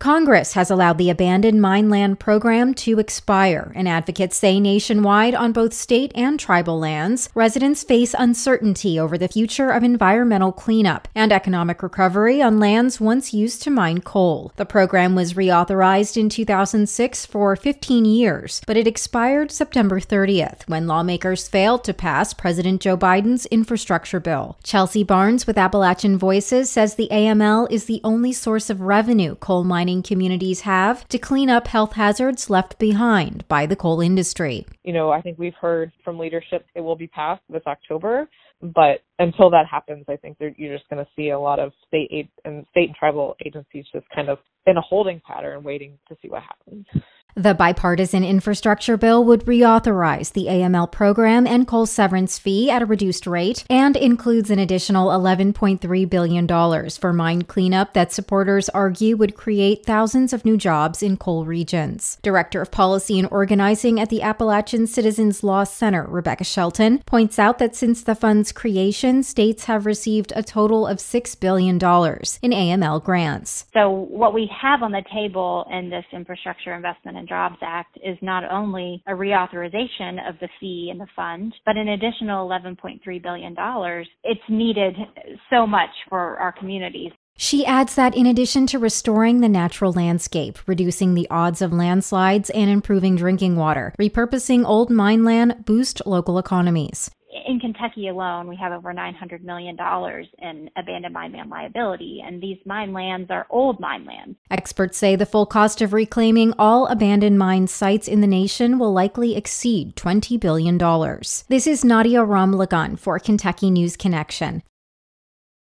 Congress has allowed the abandoned mine land program to expire, and advocates say nationwide on both state and tribal lands, residents face uncertainty over the future of environmental cleanup and economic recovery on lands once used to mine coal. The program was reauthorized in 2006 for 15 years, but it expired September 30th when lawmakers failed to pass President Joe Biden's infrastructure bill. Chelsea Barnes with Appalachian Voices says the AML is the only source of revenue coal mining mining communities have to clean up health hazards left behind by the coal industry. You know, I think we've heard from leadership it will be passed this October, but until that happens, I think you're just going to see a lot of state aid and state and tribal agencies just kind of in a holding pattern, waiting to see what happens. The bipartisan infrastructure bill would reauthorize the AML program and coal severance fee at a reduced rate and includes an additional $11.3 billion for mine cleanup that supporters argue would create thousands of new jobs in coal regions. Director of Policy and Organizing at the Appalachian Citizens Law Center, Rebecca Shelton, points out that since the fund's creation, states have received a total of $6 billion in AML grants. So, what we have on the table in this infrastructure investment and Jobs Act is not only a reauthorization of the fee and the fund, but an additional $11.3 billion. It's needed so much for our communities. She adds that in addition to restoring the natural landscape, reducing the odds of landslides, and improving drinking water, repurposing old mine land boost local economies in Kentucky alone, we have over $900 million in abandoned mine land liability, and these mine lands are old mine lands. Experts say the full cost of reclaiming all abandoned mine sites in the nation will likely exceed $20 billion. This is Nadia Rom Lagan for Kentucky News Connection.